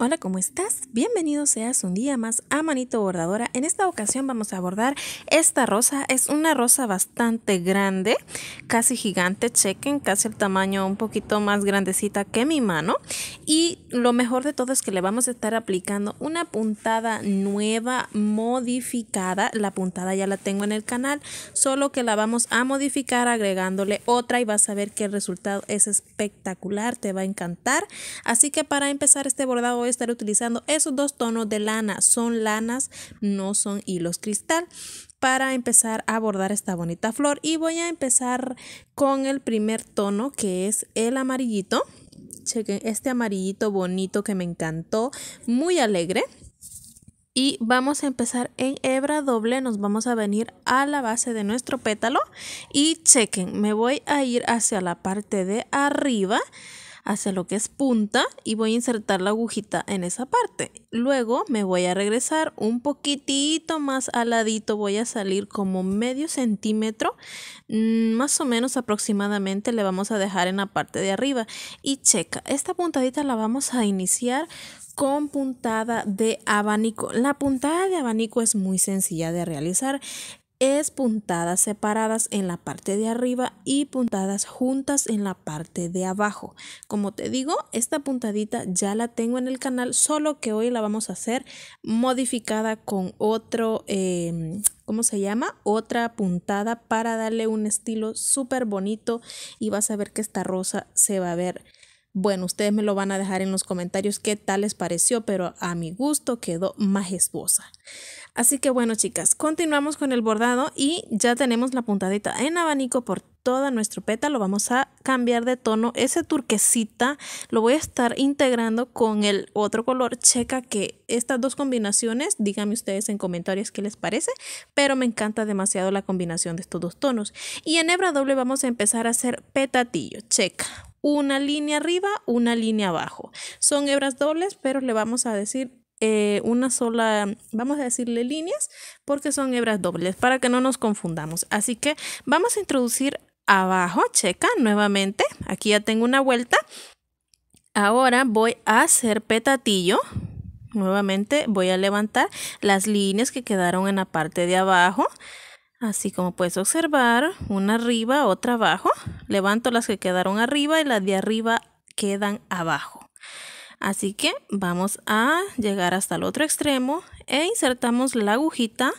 Hola, ¿cómo estás? Bienvenido seas un día más a Manito Bordadora. En esta ocasión vamos a abordar esta rosa. Es una rosa bastante grande, casi gigante, chequen, casi el tamaño un poquito más grandecita que mi mano. Y lo mejor de todo es que le vamos a estar aplicando una puntada nueva, modificada. La puntada ya la tengo en el canal, solo que la vamos a modificar agregándole otra y vas a ver que el resultado es espectacular, te va a encantar. Así que para empezar este bordado a estar utilizando esos dos tonos de lana. Son lanas, no son hilos cristal para empezar a bordar esta bonita flor y voy a empezar con el primer tono que es el amarillito chequen este amarillito bonito que me encantó muy alegre y vamos a empezar en hebra doble, nos vamos a venir a la base de nuestro pétalo y chequen, me voy a ir hacia la parte de arriba hacia lo que es punta y voy a insertar la agujita en esa parte. Luego me voy a regresar un poquitito más al ladito, voy a salir como medio centímetro, mm, más o menos aproximadamente le vamos a dejar en la parte de arriba. Y checa, esta puntadita la vamos a iniciar con puntada de abanico. La puntada de abanico es muy sencilla de realizar es puntadas separadas en la parte de arriba y puntadas juntas en la parte de abajo. Como te digo, esta puntadita ya la tengo en el canal, solo que hoy la vamos a hacer modificada con otro, em, ¿cómo se llama? Otra puntada para darle un estilo súper bonito y vas a ver que esta rosa se va a ver bueno, ustedes me lo van a dejar en los comentarios qué tal les pareció, pero a mi gusto quedó majestuosa. Así que bueno chicas, continuamos con el bordado y ya tenemos la puntadita en abanico por todo nuestro Lo Vamos a cambiar de tono. Ese turquesita lo voy a estar integrando con el otro color checa que estas dos combinaciones, díganme ustedes en comentarios qué les parece, pero me encanta demasiado la combinación de estos dos tonos. Y en hebra doble vamos a empezar a hacer petatillo, checa una línea arriba, una línea abajo. Son hebras dobles, pero le vamos a decir eh, una sola, vamos a decirle líneas, porque son hebras dobles, para que no nos confundamos. Así que vamos a introducir abajo, checa nuevamente, aquí ya tengo una vuelta. Ahora voy a hacer petatillo. Nuevamente voy a levantar las líneas que quedaron en la parte de abajo. Así como puedes observar, una arriba, otra abajo. Levanto las que quedaron arriba y las de arriba quedan abajo. Así que vamos a llegar hasta el otro extremo e insertamos la agujita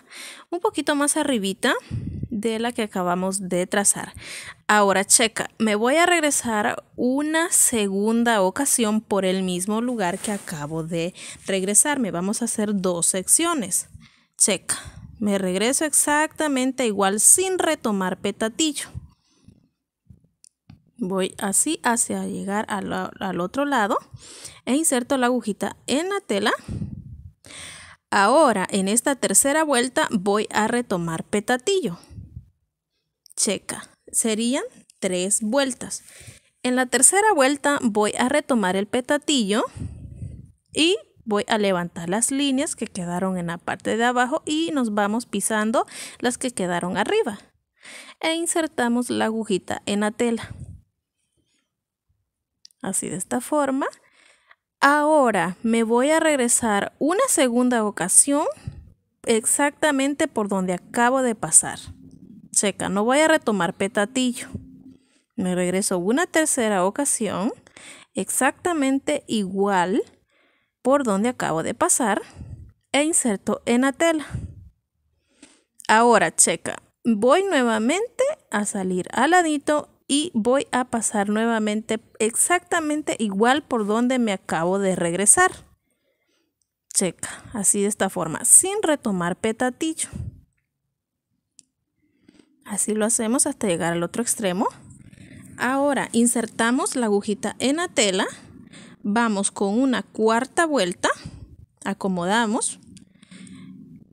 un poquito más arribita de la que acabamos de trazar. Ahora checa, me voy a regresar una segunda ocasión por el mismo lugar que acabo de regresarme. Vamos a hacer dos secciones. Checa. Me regreso exactamente igual sin retomar petatillo. Voy así hacia llegar al, otro lado e inserto la agujita en la tela. Ahora, en esta tercera vuelta, voy a retomar petatillo. Checa. Serían tres vueltas. En la tercera vuelta voy a retomar el petatillo y voy a levantar las líneas que quedaron en la parte de abajo y nos vamos pisando las que quedaron arriba e insertamos la agujita en la tela así de esta forma ahora me voy a regresar una segunda ocasión exactamente por donde acabo de pasar checa no voy a retomar petatillo me regreso una tercera ocasión exactamente igual por donde acabo de pasar e inserto en la tela. Ahora checa, voy nuevamente a salir al ladito y voy a pasar nuevamente exactamente igual por donde me acabo de regresar. Checa, así de esta forma, sin retomar petatillo. Así lo hacemos hasta llegar al otro extremo. Ahora insertamos la agujita en la tela Vamos con una cuarta vuelta, acomodamos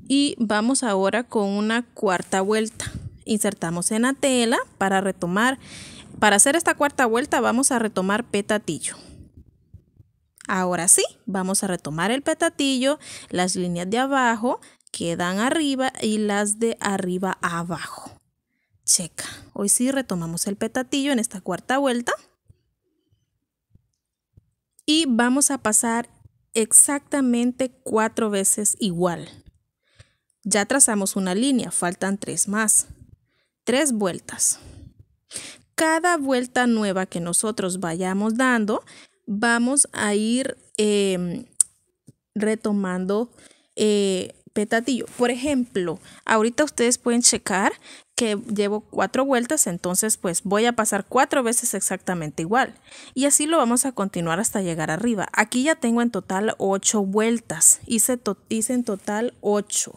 y vamos ahora con una cuarta vuelta. Insertamos en la tela para retomar. Para hacer esta cuarta vuelta vamos a retomar petatillo. Ahora sí, vamos a retomar el petatillo, las líneas de abajo quedan arriba y las de arriba abajo. Checa. Hoy sí retomamos el petatillo en esta cuarta vuelta y vamos a pasar exactamente cuatro veces igual. Ya trazamos una línea, faltan tres más. Tres vueltas. Cada vuelta nueva que nosotros vayamos dando, vamos a ir em, retomando eh, petatillo. Por ejemplo, ahorita ustedes pueden checar que llevo cuatro vueltas, entonces pues voy a pasar cuatro veces exactamente igual. Y así lo vamos a continuar hasta llegar arriba. Aquí ya tengo en total ocho vueltas. Hice, en total ocho.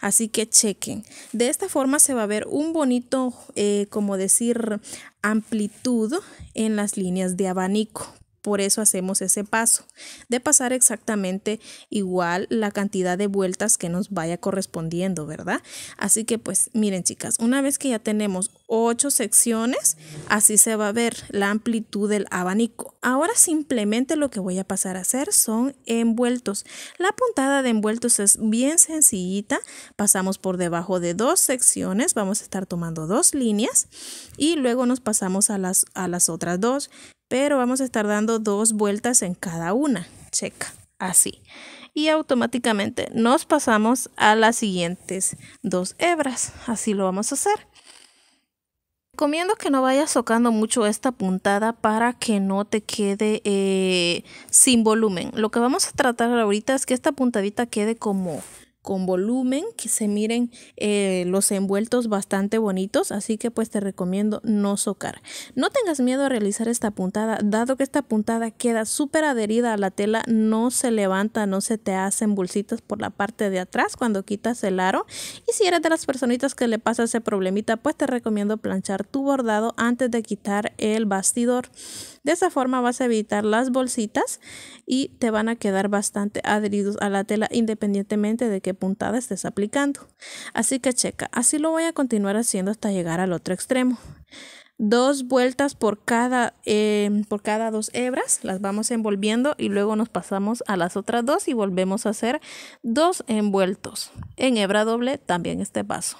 Así que chequen. De esta forma se va a ver un bonito, eh, como decir, amplitud en las líneas de abanico. Por eso hacemos ese paso de pasar exactamente igual la cantidad de vueltas que nos vaya correspondiendo, ¿verdad? Así que pues miren chicas, una vez que ya tenemos ocho secciones, así se va a ver la amplitud del abanico. Ahora simplemente lo que voy a pasar a hacer son envueltos. La puntada de envueltos es bien sencillita. Pasamos por debajo de dos secciones, vamos a estar tomando dos líneas y luego nos pasamos a las, a las otras dos pero vamos a estar dando dos vueltas en cada una. Checa, así. Y automáticamente nos pasamos a las siguientes dos hebras. Así lo vamos a hacer. Recomiendo que no vayas socando mucho esta puntada para que no te quede eh, sin volumen. Lo que vamos a tratar ahorita es que esta puntadita quede como con volumen, que se miren eh, los envueltos bastante bonitos, así que pues te recomiendo no socar. No tengas miedo a realizar esta puntada, dado que esta puntada queda súper adherida a la tela, no se levanta, no se te hacen bolsitas por la parte de atrás cuando quitas el aro. Y si eres de las personitas que le pasa ese problemita, pues te recomiendo planchar tu bordado antes de quitar el bastidor. De esa forma vas a evitar las bolsitas y te van a quedar bastante adheridos a la tela independientemente de que puntada estés aplicando. Así que checa, así lo voy a continuar haciendo hasta llegar al otro extremo. Dos vueltas por cada, eh, por cada dos hebras, las vamos envolviendo y luego nos pasamos a las otras dos y volvemos a hacer dos envueltos en hebra doble también este paso.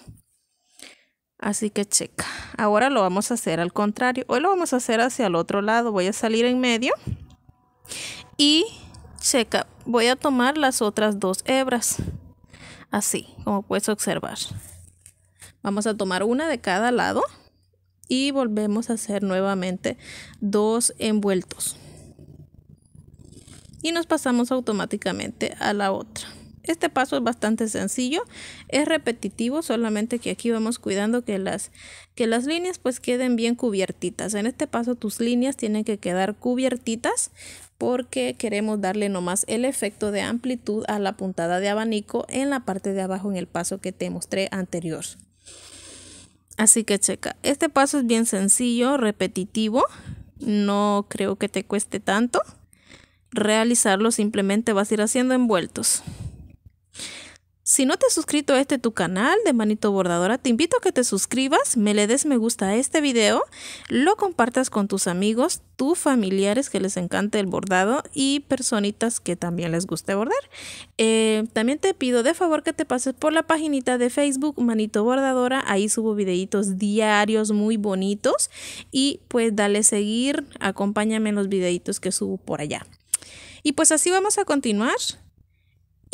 Así que checa. Ahora lo vamos a hacer al contrario. Hoy lo vamos a hacer hacia el otro lado. Voy a salir en medio y checa. Voy a tomar las otras dos hebras así como puedes observar. Vamos a tomar una de cada lado y volvemos a hacer nuevamente dos envueltos. Y nos pasamos automáticamente a la otra. Este paso es bastante sencillo, es repetitivo, solamente que aquí vamos cuidando que las, que las líneas pues queden bien cubiertitas. En este paso tus líneas tienen que quedar cubiertitas porque queremos darle nomás el efecto de amplitud a la puntada de abanico en la parte de abajo en el paso que te mostré anterior. Así que checa, este paso es bien sencillo, repetitivo, no creo que te cueste tanto realizarlo, simplemente vas a ir haciendo envueltos. Si no te has suscrito a este tu canal de Manito Bordadora, te invito a que te suscribas, me le des me gusta a este video, lo compartas con tus amigos, tus familiares que les encante el bordado y personitas que también les guste bordar. Eh, también te pido de favor que te pases por la paginita de Facebook Manito Bordadora, ahí subo videitos diarios muy bonitos y pues dale seguir, acompáñame en los videitos que subo por allá. Y pues así vamos a continuar.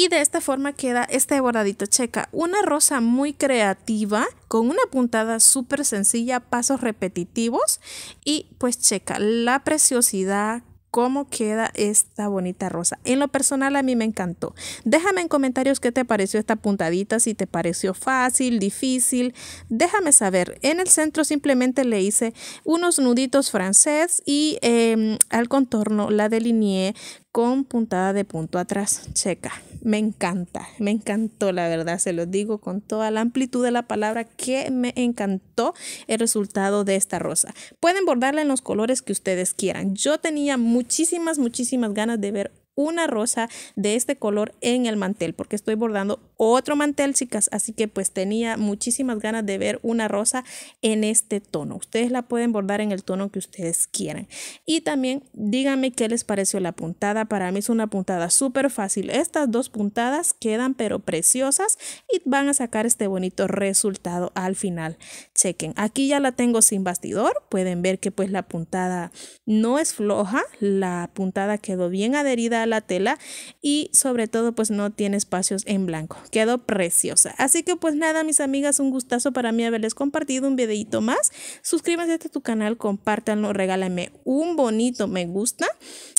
Y de esta forma queda este bordadito checa. Una rosa muy creativa, con una puntada súper sencilla, pasos repetitivos. Y pues checa la preciosidad, cómo queda esta bonita rosa. En lo personal a mí me encantó. Déjame en comentarios qué te pareció esta puntadita, si te pareció fácil, difícil. Déjame saber. En el centro simplemente le hice unos nuditos francés y em, al contorno la delineé con puntada de punto atrás. Checa, me encanta, me encantó la verdad, se los digo con toda la amplitud de la palabra que me encantó el resultado de esta rosa. Pueden bordarla en los colores que ustedes quieran. Yo tenía muchísimas, muchísimas ganas de ver una rosa de este color en el mantel porque estoy bordando otro mantel, chicas. Así que pues tenía muchísimas ganas de ver una rosa en este tono. Ustedes la pueden bordar en el tono que ustedes quieran. Y también díganme qué les pareció la puntada. Para mí es una puntada súper fácil. Estas dos puntadas quedan pero preciosas y van a sacar este bonito resultado al final. Chequen, aquí ya la tengo sin bastidor. Pueden ver que pues la puntada no es floja. La puntada quedó bien adherida a la tela y sobre todo pues no tiene espacios en blanco quedó preciosa. Así que pues nada, mis amigas, un gustazo para mí haberles compartido un videito más. Suscríbanse a este tu canal, compártanlo, regálame un bonito me gusta.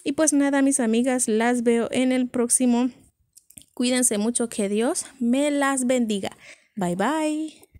Y pues nada, mis amigas, las veo en el próximo. Cuídense mucho, que Dios me las bendiga. Bye bye.